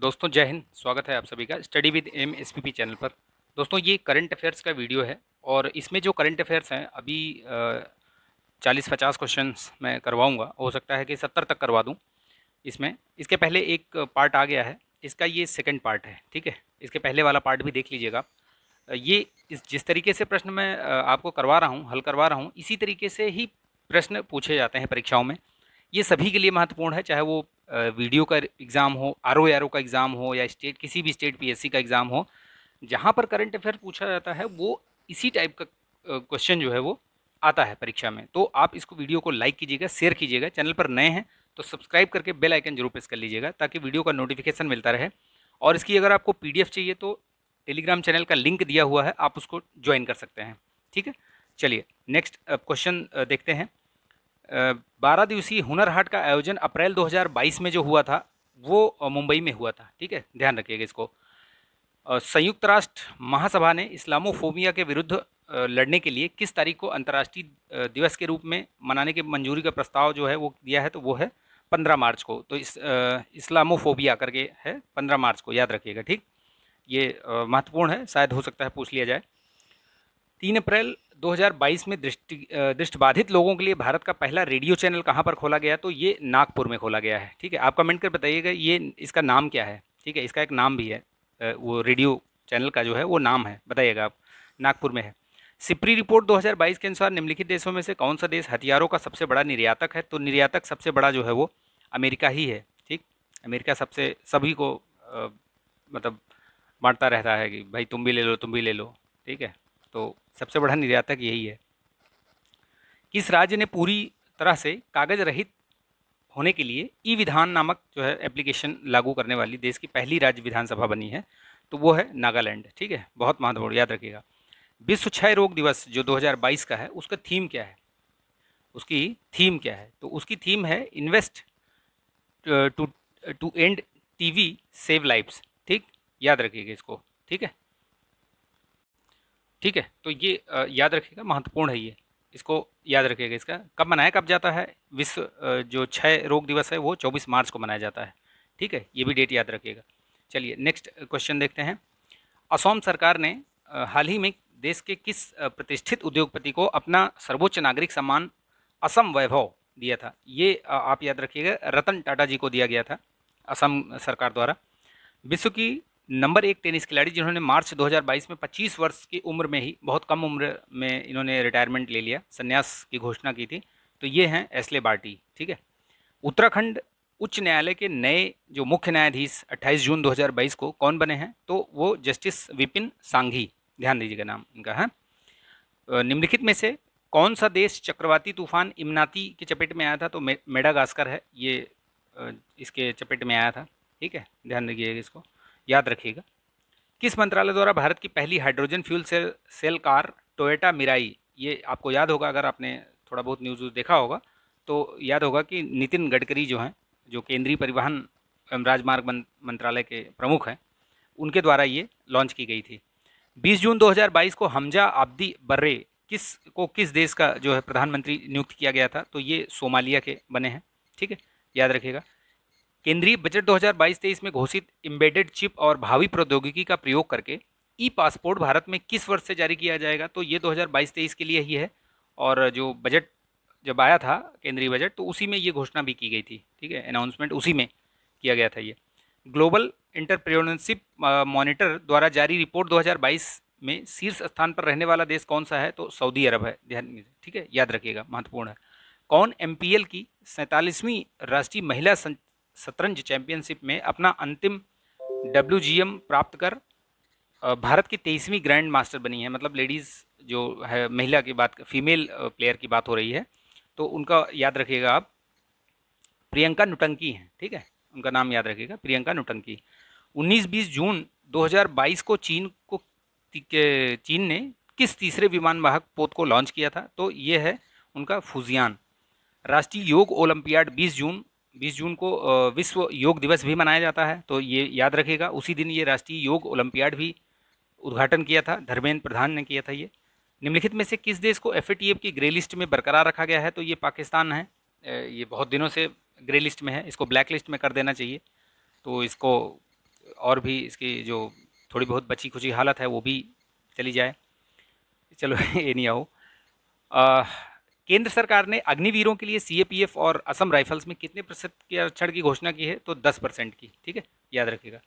दोस्तों जय हिंद स्वागत है आप सभी का study with M S P P channel पर दोस्तों ये करंट अफेयर्स का वीडियो है और इसमें जो करंट अफेयर्स हैं अभी चालीस पचास क्वेश्चन मैं करवाऊँगा हो सकता है कि सत्तर तक करवा दूँ इसमें इसके पहले एक पार्ट आ गया है इसका ये सेकेंड पार्ट है ठीक है इसके पहले वाला पार्ट भी देख लीजिएगा ये इस जिस तरीके से प्रश्न मैं आपको करवा रहा हूँ हल करवा रहा हूँ इसी तरीके से ही प्रश्न पूछे जाते हैं परीक्षाओं में ये सभी के लिए महत्वपूर्ण है चाहे वो वीडियो का एग्ज़ाम हो आर ओ आर ओ का एग्ज़ाम हो या स्टेट किसी भी स्टेट पीएससी का एग्ज़ाम हो जहाँ पर करंट अफेयर पूछा जाता है वो इसी टाइप का क्वेश्चन जो है वो आता है परीक्षा में तो आप इसको वीडियो को लाइक कीजिएगा शेयर कीजिएगा चैनल पर नए हैं तो सब्सक्राइब करके बेल आइकन जरूर प्रेस कर लीजिएगा ताकि वीडियो का नोटिफिकेशन मिलता रहे और इसकी अगर आपको पीडीएफ चाहिए तो टेलीग्राम चैनल का लिंक दिया हुआ है आप उसको ज्वाइन कर सकते हैं ठीक है चलिए नेक्स्ट क्वेश्चन देखते हैं बारह दिवसीय हुनर हाट का आयोजन अप्रैल 2022 में जो हुआ था वो मुंबई में हुआ था ठीक है ध्यान रखिएगा इसको संयुक्त राष्ट्र महासभा ने इस्लामोफोबिया के विरुद्ध लड़ने के लिए किस तारीख को अंतर्राष्ट्रीय दिवस के रूप में मनाने के मंजूरी का प्रस्ताव जो है वो दिया है तो वो है पंद्रह मार्च को तो इस इस्लामोफोबिया करके है पंद्रह मार्च को याद रखिएगा ठीक ये महत्वपूर्ण है शायद हो सकता है पूछ लिया जाए तीन अप्रैल 2022 में दृष्टि दृष्टिबाधित लोगों के लिए भारत का पहला रेडियो चैनल कहाँ पर खोला गया तो ये नागपुर में खोला गया है ठीक है आप कमेंट कर बताइएगा ये इसका नाम क्या है ठीक है इसका एक नाम भी है वो रेडियो चैनल का जो है वो नाम है बताइएगा आप नागपुर में है सिप्री रिपोर्ट 2022 के अनुसार निम्नलिखित देशों में से कौन सा देश हथियारों का सबसे बड़ा निर्यातक है तो निर्यातक सबसे बड़ा जो है वो अमेरिका ही है ठीक अमेरिका सबसे सभी को आ, मतलब बांटता रहता है कि भाई तुम भी ले लो तुम भी ले लो ठीक है तो सबसे बड़ा निर्यातक यही है किस राज्य ने पूरी तरह से कागज रहित होने के लिए ई विधान नामक जो है एप्लीकेशन लागू करने वाली देश की पहली राज्य विधानसभा बनी है तो वो है नागालैंड ठीक है बहुत महत्वपूर्ण याद रखिएगा विश्व क्षय रोग दिवस जो 2022 का है उसका थीम क्या है उसकी थीम क्या है तो उसकी थीम है invest to to end TB save lives ठीक याद रखिएगा इसको ठीक है ठीक है तो ये याद रखिएगा महत्वपूर्ण है ये इसको याद रखिएगा इसका कब मनाया कब जाता है विश्व जो छः रोग दिवस है वो चौबीस मार्च को मनाया जाता है ठीक है ये भी डेट याद रखिएगा चलिए नेक्स्ट क्वेश्चन देखते हैं असम सरकार ने हाल ही में देश के किस प्रतिष्ठित उद्योगपति को अपना सर्वोच्च नागरिक सम्मान असम वैभव दिया था ये आप याद रखिएगा रतन टाटा जी को दिया गया था असम सरकार द्वारा विश्व की नंबर एक टेनिस खिलाड़ी जिन्होंने मार्च 2022 में 25 वर्ष की उम्र में ही बहुत कम उम्र में इन्होंने रिटायरमेंट ले लिया संन्यास की घोषणा की थी तो ये हैं एसले बार्टी ठीक है उत्तराखंड उच्च न्यायालय के नए जो मुख्य न्यायाधीश 28 जून 2022 को कौन बने हैं तो वो जस्टिस विपिन सांघी ध्यान दीजिएगा नाम इनका है हाँ? निम्नलिखित में से कौन सा देश चक्रवाती तूफान इमनाती के चपेट में आया था तो मेडागास्कर है ये इसके चपेट में आया था ठीक है ध्यान दीजिएगा इसको याद रखिएगा किस मंत्रालय द्वारा भारत की पहली hydrogen fuel cell cell car Toyota Mirai ये आपको याद होगा अगर आपने थोड़ा बहुत न्यूज़ देखा होगा तो याद होगा कि नितिन गडकरी जो हैं जो केंद्रीय परिवहन एवं राजमार्ग मंत्रालय के प्रमुख हैं उनके द्वारा ये लॉन्च की गई थी 20 जून 2022 को हमजा आब्दी बर्रे किस को किस देश का जो है प्रधानमंत्री नियुक्त किया गया था तो ये सोमालिया के बने हैं ठीक है याद रखिएगा केंद्रीय बजट 2022-23 में घोषित एम्बेडेड चिप और भावी प्रौद्योगिकी का प्रयोग करके ई पासपोर्ट भारत में किस वर्ष से जारी किया जाएगा तो ये 2022-23 के लिए ही है और जो बजट जब आया था केंद्रीय बजट तो उसी में ये घोषणा भी की गई थी ठीक है अनाउंसमेंट उसी में किया गया था ये ग्लोबल इंटरप्रेन्योरशिप मॉनिटर द्वारा जारी रिपोर्ट दो में शीर्ष स्थान पर रहने वाला देश कौन सा है तो सऊदी अरब है ध्यान ठीक है याद रखिएगा महत्वपूर्ण है कौन एम की सैंतालीसवीं राष्ट्रीय महिला शतरंज चैंपियनशिप में अपना अंतिम डब्ल्यू प्राप्त कर भारत की तेईसवीं ग्रैंड मास्टर बनी है मतलब लेडीज़ जो है महिला की बात फीमेल प्लेयर की बात हो रही है तो उनका याद रखिएगा आप प्रियंका नुटंकी हैं ठीक है उनका नाम याद रखिएगा प्रियंका नुटंकी 19-20 जून 2022 को चीन को चीन ने किस तीसरे विमान वाहक पोत को लॉन्च किया था तो ये है उनका फुजियान राष्ट्रीय योग ओलंपियाड 20 जून बीस जून को विश्व योग दिवस भी मनाया जाता है तो ये याद रखेगा उसी दिन ये राष्ट्रीय योग ओलंपियाड भी उद्घाटन किया था धर्मेंद्र प्रधान ने किया था ये निम्नलिखित में से किस देश को एफ की ग्रे लिस्ट में बरकरार रखा गया है तो ये पाकिस्तान है ये बहुत दिनों से ग्रे लिस्ट में है इसको ब्लैक लिस्ट में कर देना चाहिए तो इसको और भी इसकी जो थोड़ी बहुत बची खुची हालत है वो भी चली जाए चलो ये नहीं आओ केंद्र सरकार ने अग्निवीरों के लिए सीएपीएफ और असम राइफल्स में कितने प्रतिशत के आरक्षण की घोषणा की है तो दस परसेंट की ठीक है याद रखिएगा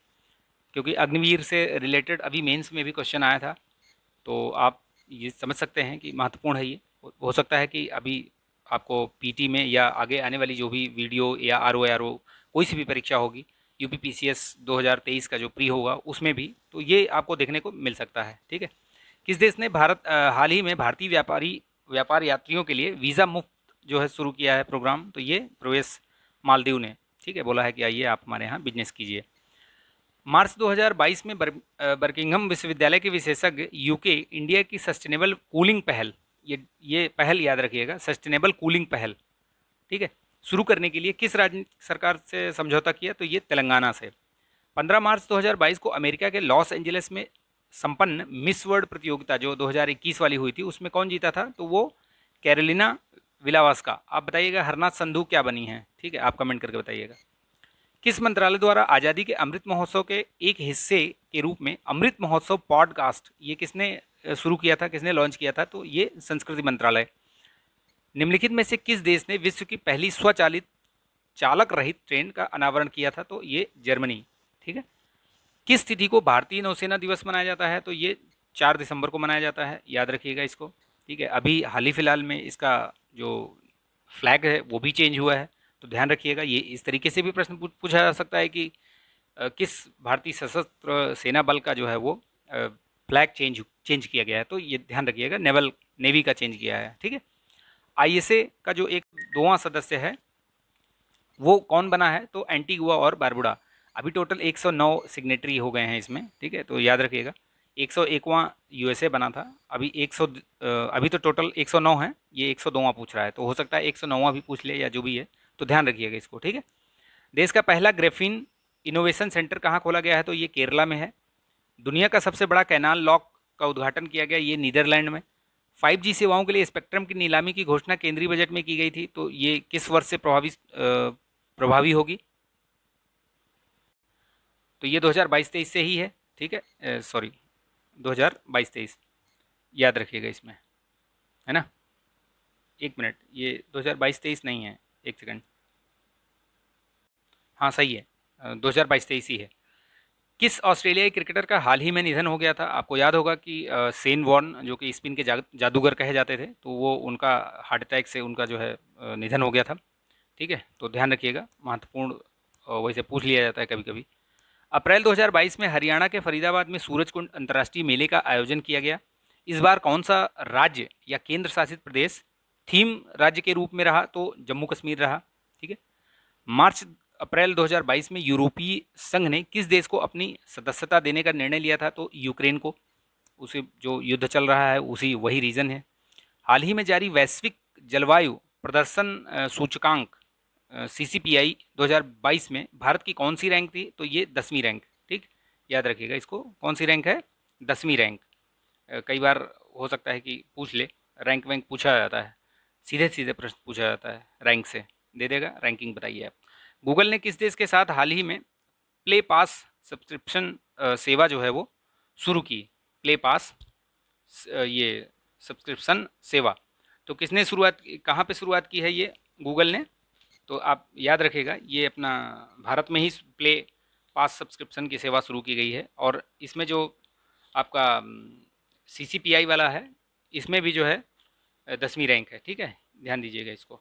क्योंकि अग्निवीर से रिलेटेड अभी मेंस में भी क्वेश्चन आया था तो आप ये समझ सकते हैं कि महत्वपूर्ण है ये हो सकता है कि अभी आपको पीटी में या आगे आने वाली जो भी वीडियो या आर ओ आर ओ कोई सी भी परीक्षा होगी U P P C S दो हज़ार तेईस का जो प्री होगा उसमें भी तो ये आपको देखने को मिल सकता है ठीक है किस देश ने भारत हाल ही में भारतीय व्यापारी व्यापार यात्रियों के लिए वीज़ा मुफ्त जो है शुरू किया है प्रोग्राम तो ये प्रवेश मालदीव ने ठीक है बोला है कि आइए आप हमारे यहाँ बिजनेस कीजिए मार्च 2022 में बर, विश्वविद्यालय के विशेषज्ञ यूके इंडिया की सस्टेनेबल कूलिंग पहल ये ये पहल याद रखिएगा सस्टेनेबल कूलिंग पहल ठीक है शुरू करने के लिए किस राज्य सरकार से समझौता किया तो ये तेलंगाना से 15 मार्च 2022 को अमेरिका के लॉस एंजलिस में संपन्न मिस वर्ल्ड प्रतियोगिता जो 2021 वाली हुई थी उसमें कौन जीता था तो वो कैरलिना विलावास का आप बताइएगा हरनाथ संधु क्या बनी है ठीक है आप कमेंट करके बताइएगा किस मंत्रालय द्वारा आज़ादी के अमृत महोत्सव के एक हिस्से के रूप में अमृत महोत्सव पॉडकास्ट ये किसने शुरू किया था किसने लॉन्च किया था तो ये संस्कृति मंत्रालय निम्नलिखित में से किस देश ने विश्व की पहली स्वचालित चालक रहित ट्रेन का अनावरण किया था तो ये जर्मनी ठीक है किस तिथि को भारतीय नौसेना दिवस मनाया जाता है तो ये चार दिसंबर को मनाया जाता है याद रखिएगा इसको ठीक है अभी हाल ही फिलहाल में इसका जो फ्लैग है वो भी चेंज हुआ है तो ध्यान रखिएगा ये इस तरीके से भी प्रश्न पूछा जा सकता है कि किस भारतीय सशस्त्र सेना बल का जो है वो फ्लैग चेंज चेंज किया गया है तो ये ध्यान रखिएगा नेवल नेवी का चेंज किया है ठीक है आई का जो एक दोवा सदस्य है वो कौन बना है तो एंटीगुआ और बारबुडा अभी टोटल 109 सिग्नेटरी हो गए हैं इसमें ठीक है तो याद रखिएगा एक सौ एकवा यूएसए बना था अभी एक सौ अभी तो टोटल एक सौ नौ है ये एक सौ दोवा पूछ रहा है तो हो सकता है एक सौ नौवा भी पूछ ले या जो भी है तो ध्यान रखिएगा इसको ठीक है देश का पहला ग्रेफिन इनोवेशन सेंटर कहाँ खोला गया है तो ये केरला में है दुनिया का सबसे बड़ा कैनाल लॉक का उद्घाटन किया गया ये नीदरलैंड में 5G सेवाओं के लिए स्पेक्ट्रम की नीलामी की घोषणा केंद्रीय बजट में की गई थी तो ये किस वर्ष से प्रभावी प्रभावी होगी तो ये 2022-23 से ही है ठीक है सॉरी 2022-23 याद रखिएगा इसमें है ना एक मिनट ये 2022-23 नहीं है एक सेकंड हाँ सही है 2022-23 ही है किस ऑस्ट्रेलियाई क्रिकेटर का हाल ही में निधन हो गया था आपको याद होगा कि आ, सेन वॉर्न जो कि स्पिन के जादूगर कहे जाते थे तो वो उनका हार्ट अटैक से उनका जो है निधन हो गया था ठीक है तो ध्यान रखिएगा महत्वपूर्ण वैसे पूछ लिया जाता है कभी कभी अप्रैल 2022 में हरियाणा के फरीदाबाद में सूरज कुंड अंतर्राष्ट्रीय मेले का आयोजन किया गया इस बार कौन सा राज्य या केंद्र शासित प्रदेश थीम राज्य के रूप में रहा तो जम्मू कश्मीर रहा ठीक है मार्च अप्रैल 2022 में यूरोपीय संघ ने किस देश को अपनी सदस्यता देने का निर्णय लिया था तो यूक्रेन को उसे जो युद्ध चल रहा है उसी वही रीज़न है हाल ही में जारी वैश्विक जलवायु प्रदर्शन सूचकांक सी सी पी आई दो हज़ार बाईस में भारत की कौन सी रैंक थी तो ये दसवीं रैंक ठीक याद रखिएगा इसको कौन सी रैंक है दसवीं रैंक कई बार हो सकता है कि पूछ ले रैंक वैंक पूछा जाता है सीधे सीधे प्रश्न पूछा जाता है रैंक से दे देगा रैंकिंग बताइए आप गूगल ने किस देश के साथ हाल ही में प्ले पास सब्सक्रिप्शन सेवा जो है वो शुरू की प्ले पास ये सब्सक्रिप्शन सेवा तो किसने शुरुआत कहाँ पे शुरुआत की है ये गूगल ने तो आप याद रखिएगा ये अपना भारत में ही प्ले पास सब्सक्रिप्शन की सेवा शुरू की गई है और इसमें जो आपका सी वाला है इसमें भी जो है दसवीं रैंक है ठीक है ध्यान दीजिएगा इसको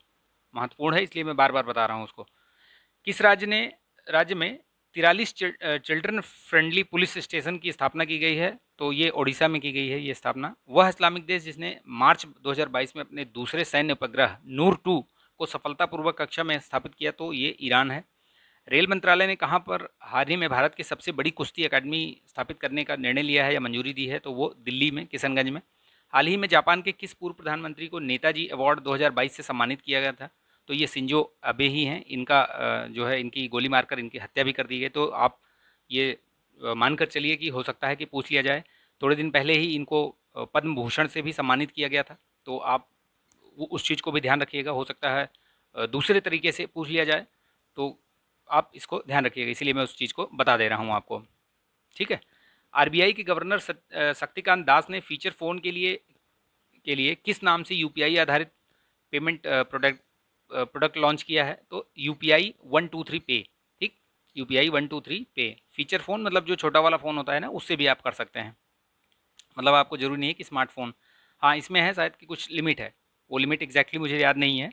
महत्वपूर्ण है इसलिए मैं बार बार बता रहा हूँ उसको किस राज्य ने राज्य में तिरालीस चिल्ड्रन फ्रेंडली पुलिस स्टेशन की स्थापना की गई है तो ये ओडिशा में की गई है ये स्थापना वह इस्लामिक देश जिसने मार्च 2022 में अपने दूसरे सैन्य उपग्रह नूर टू को सफलतापूर्वक कक्षा में स्थापित किया तो ये ईरान है रेल मंत्रालय ने कहाँ पर हाल ही में भारत की सबसे बड़ी कुश्ती अकादमी स्थापित करने का निर्णय लिया है या मंजूरी दी है तो वो दिल्ली में किशनगंज में हाल ही में जापान के किस पूर्व प्रधानमंत्री को नेताजी अवार्ड 2022 से सम्मानित किया गया था तो ये सिंजो अबे ही हैं इनका जो है इनकी गोली मारकर इनकी हत्या भी कर दी गई तो आप ये मानकर चलिए कि हो सकता है कि पूछ लिया जाए थोड़े दिन पहले ही इनको पद्म भूषण से भी सम्मानित किया गया था तो आप वो उस चीज़ को भी ध्यान रखिएगा हो सकता है दूसरे तरीके से पूछ लिया जाए तो आप इसको ध्यान रखिएगा इसीलिए मैं उस चीज़ को बता दे रहा हूँ आपको ठीक है आरबीआई के गवर्नर शक्तिकांत दास ने फीचर फ़ोन के लिए के लिए किस नाम से यूपीआई आधारित पेमेंट प्रोडक्ट प्रोडक्ट लॉन्च किया है तो U P I one two three pay ठीक U P I one two three pay feature phone मतलब जो छोटा वाला फ़ोन होता है ना उससे भी आप कर सकते हैं मतलब आपको ज़रूरी नहीं है कि स्मार्टफ़ोन हाँ इसमें है शायद कि कुछ लिमिट है वो लिमिट एग्जैक्टली मुझे याद नहीं है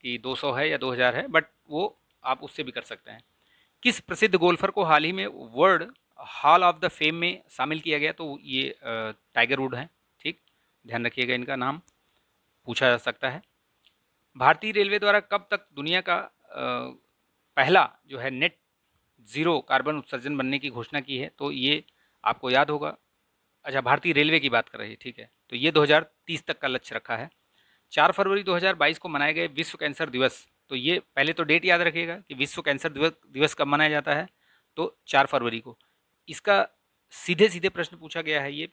कि 200 है या 2000 है बट वो आप उससे भी कर सकते हैं किस प्रसिद्ध गोल्फर को हाल ही में world hall of the fame में शामिल किया गया तो ये टाइगर वुड हैं ठीक ध्यान रखिएगा इनका नाम पूछा जा सकता है भारतीय रेलवे द्वारा कब तक दुनिया का पहला जो है नेट ज़ीरो कार्बन उत्सर्जन बनने की घोषणा की है तो ये आपको याद होगा अच्छा भारतीय रेलवे की बात कर रही है ठीक है तो ये 2030 तक का लक्ष्य रखा है चार फरवरी 2022 को मनाए गए विश्व कैंसर दिवस तो ये पहले तो डेट याद रखिएगा कि विश्व कैंसर दिवस दिवस कब मनाया जाता है तो चार फरवरी को इसका सीधे सीधे प्रश्न पूछा गया है ये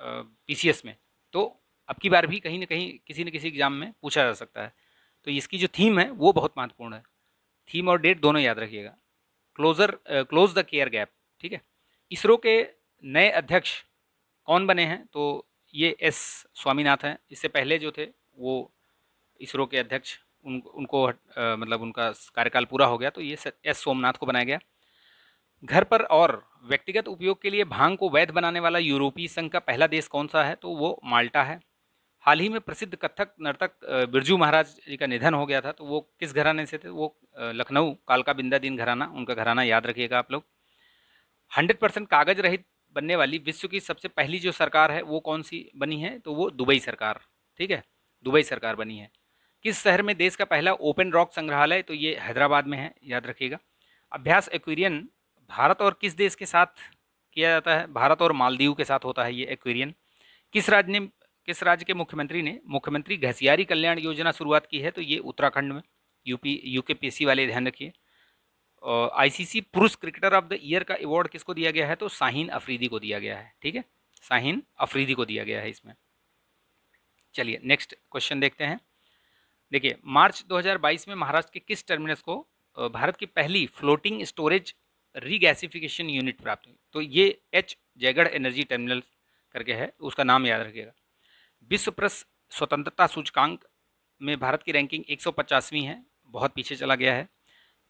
पी में तो अब की बार भी कहीं ना कहीं किसी न किसी एग्जाम में पूछा जा सकता है तो इसकी जो थीम है वो बहुत महत्वपूर्ण है थीम और डेट दोनों याद रखिएगा closer close the care gap ठीक है इसरो के नए अध्यक्ष कौन बने हैं तो ये एस स्वामीनाथ हैं इससे पहले जो थे वो इसरो के अध्यक्ष उन उनको आ, मतलब उनका कार्यकाल पूरा हो गया तो ये एस सोमनाथ को बनाया गया घर पर और व्यक्तिगत उपयोग के लिए भांग को वैध बनाने वाला यूरोपीय संघ का पहला देश कौन सा है तो वो माल्टा है हाल ही में प्रसिद्ध कथक नर्तक बिरजू महाराज जी का निधन हो गया था तो वो किस घराने से थे वो लखनऊ कालका बिंदा दीन घराना उनका घराना याद रखिएगा आप लोग हंड्रेड परसेंट कागज रहित बनने वाली विश्व की सबसे पहली जो सरकार है वो कौन सी बनी है तो वो दुबई सरकार ठीक है दुबई सरकार बनी है किस शहर में देश का पहला ओपन रॉक संग्रहालय तो ये हैदराबाद में है याद रखिएगा अभ्यास एक्वेरियन भारत और किस देश के साथ किया जाता है भारत और मालदीव के साथ होता है ये एक्वेरियन किस राज्य ने किस राज्य के मुख्यमंत्री ने मुख्यमंत्री घसियारी कल्याण योजना शुरुआत की है तो ये उत्तराखंड में यूपी यूके पीसी वाले ध्यान रखिए आईसीसी पुरुष क्रिकेटर ऑफ द ईयर का अवार्ड किसको दिया गया है तो शाहीन अफरीदी को दिया गया है ठीक है शाहीन अफरीदी को दिया गया है इसमें चलिए नेक्स्ट क्वेश्चन देखते हैं देखिए मार्च 2022 में महाराष्ट्र के किस टर्मिनस को भारत की पहली फ्लोटिंग स्टोरेज रीगैसिफिकेशन यूनिट प्राप्त हुई तो ये एच जयगढ़ एनर्जी टर्मिनल करके है उसका नाम याद रखिएगा विश्व प्रस स्वतंत्रता सूचकांक में भारत की रैंकिंग एक है बहुत पीछे चला गया है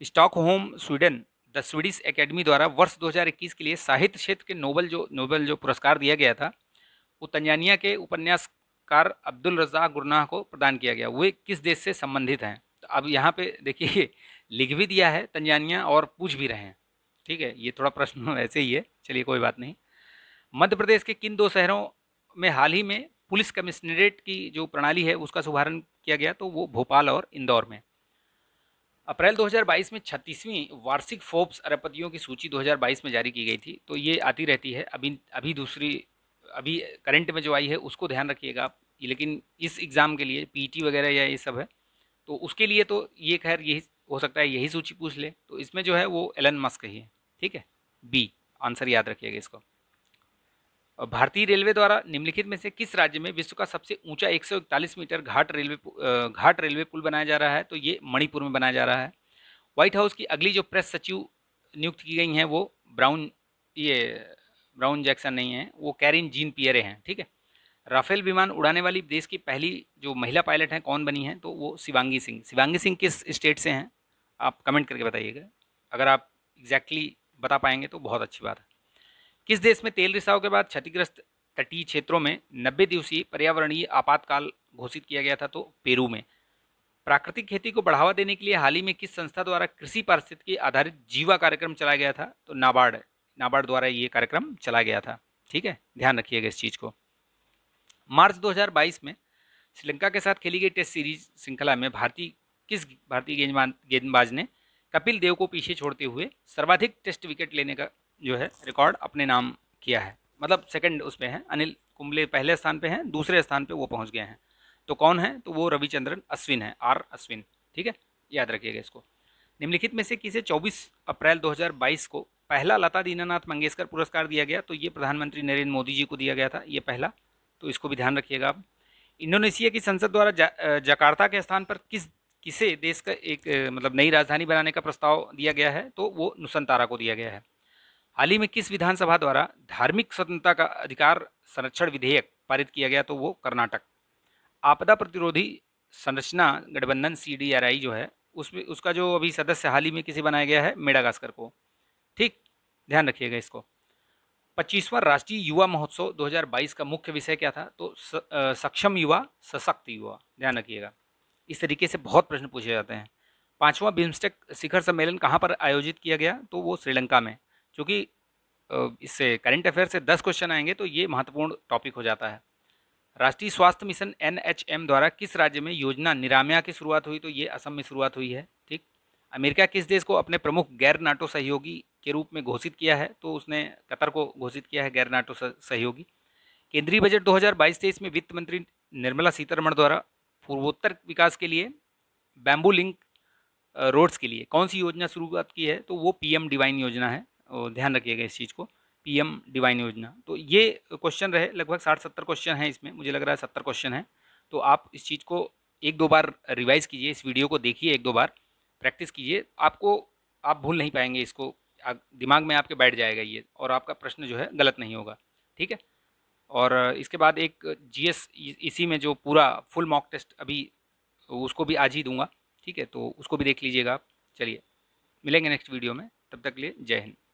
Stockholm Sweden the Swedish academy द्वारा वर्ष 2021 के लिए साहित्य क्षेत्र के नोबल जो नोबल जो पुरस्कार दिया गया था वो तंजानिया के उपन्यासकार अब्दुल रजा गुरनाह को प्रदान किया गया वे किस देश से संबंधित हैं तो अब यहाँ पे देखिए लिख भी दिया है तंजानिया और पूछ भी रहे हैं ठीक है ये थोड़ा प्रश्न वैसे ही है चलिए कोई बात नहीं मध्य प्रदेश के किन दो शहरों में हाल ही में पुलिस कमिश्नरेट की जो प्रणाली है उसका शुभारंभ किया गया तो वो भोपाल और इंदौर में अप्रैल 2022 में 36वीं वार्षिक फोर्ब्स अरबपतियों की सूची 2022 में जारी की गई थी तो ये आती रहती है अभी अभी दूसरी अभी करंट में जो आई है उसको ध्यान रखिएगा आप लेकिन इस एग्ज़ाम के लिए पीटी वगैरह या ये सब है तो उसके लिए तो ये खैर यही हो सकता है यही सूची पूछ ले तो इसमें जो है वो एलन मस्क ही है ठीक है बी आंसर याद रखिएगा इसको भारतीय रेलवे द्वारा निम्नलिखित में से किस राज्य में विश्व का सबसे ऊंचा 141 मीटर घाट रेलवे घाट रेलवे पुल बनाया जा रहा है तो ये मणिपुर में बनाया जा रहा है व्हाइट हाउस की अगली जो प्रेस सचिव नियुक्त की गई हैं वो ब्राउन ये ब्राउन जैक्सन नहीं है वो कैरिन जीन पियरे हैं ठीक है राफेल विमान उड़ाने वाली देश की पहली जो महिला पायलट हैं कौन बनी हैं तो वो शिवांगी सिंह शिवांगी सिंह किस स्टेट से हैं आप कमेंट करके बताइएगा अगर आप एग्जैक्टली exactly बता पाएंगे तो बहुत अच्छी बात है किस देश में तेल रिसाव के बाद क्षतिग्रस्त तटीय क्षेत्रों में नब्बे दिवसीय पर्यावरणीय आपातकाल घोषित किया गया था तो पेरू में प्राकृतिक खेती को बढ़ावा देने के लिए हाल ही में किस संस्था द्वारा कृषि पारिस्थितिकी आधारित जीवा कार्यक्रम चलाया गया था तो नाबार्ड नाबार्ड द्वारा ये कार्यक्रम चलाया गया था ठीक है ध्यान रखिएगा इस चीज़ को मार्च 2022 में श्रीलंका के साथ खेली गई टेस्ट सीरीज श्रृंखला में भारतीय किस भारतीय गेंदबाज ने कपिल देव को पीछे छोड़ते हुए सर्वाधिक टेस्ट विकेट लेने का जो है रिकॉर्ड अपने नाम किया है मतलब सेकंड उस पर हैं अनिल कुंबले पहले स्थान पे हैं दूसरे स्थान पे वो पहुंच गए हैं तो कौन है तो वो रविचंद्रन अश्विन है आर अश्विन ठीक है याद रखिएगा इसको निम्नलिखित में से किसे 24 अप्रैल 2022 को पहला लता दीनानाथ मंगेशकर पुरस्कार दिया गया तो ये प्रधानमंत्री नरेंद्र मोदी जी को दिया गया था ये पहला तो इसको भी ध्यान रखिएगा आप इंडोनेशिया की संसद द्वारा जकार्ता के स्थान पर किस किसे देश का एक मतलब नई राजधानी बनाने का प्रस्ताव दिया गया है तो वो नुसंतारा को दिया गया है हाल ही में किस विधानसभा द्वारा धार्मिक स्वतंत्रता का अधिकार संरक्षण विधेयक पारित किया गया तो वो कर्नाटक आपदा प्रतिरोधी संरचना गठबंधन सी जो है उसमें उसका जो अभी सदस्य हाल ही में किसी बनाया गया है मेडागास्कर को ठीक ध्यान रखिएगा इसको पच्चीसवां राष्ट्रीय युवा महोत्सव 2022 का मुख्य विषय क्या था तो स, आ, सक्षम युवा सशक्त युवा ध्यान रखिएगा इस तरीके से बहुत प्रश्न पूछे जाते हैं पांचवा बिम्स्टेक शिखर सम्मेलन कहाँ पर आयोजित किया गया तो वो श्रीलंका में चूँकि इससे करंट अफेयर से दस क्वेश्चन आएंगे तो ये महत्वपूर्ण टॉपिक हो जाता है राष्ट्रीय स्वास्थ्य मिशन एन द्वारा किस राज्य में योजना निरामया की शुरुआत हुई तो ये असम में शुरुआत हुई है ठीक अमेरिका किस देश को अपने प्रमुख गैर नाटो सहयोगी के रूप में घोषित किया है तो उसने कतर को घोषित किया है गैर नाटो सहयोगी केंद्रीय बजट 2022 हज़ार में वित्त मंत्री निर्मला सीतारमण द्वारा पूर्वोत्तर विकास के लिए बैम्बू लिंक रोड्स के लिए कौन सी योजना शुरुआत की है तो वो पीएम डिवाइन योजना है ध्यान रखिएगा इस चीज़ को पीएम डिवाइन योजना तो ये क्वेश्चन रहे लगभग साठ सत्तर क्वेश्चन हैं इसमें मुझे लग रहा है सत्तर क्वेश्चन है तो आप इस चीज़ को एक दो बार रिवाइज़ कीजिए इस वीडियो को देखिए एक दो बार प्रैक्टिस कीजिए आपको आप भूल नहीं पाएंगे इसको दिमाग में आपके बैठ जाएगा ये और आपका प्रश्न जो है गलत नहीं होगा ठीक है और इसके बाद एक जी इसी में जो पूरा फुल मॉक टेस्ट अभी उसको भी आज ही दूंगा ठीक है तो उसको भी देख लीजिएगा आप चलिए मिलेंगे नेक्स्ट वीडियो में तब तक लिए जय हिंद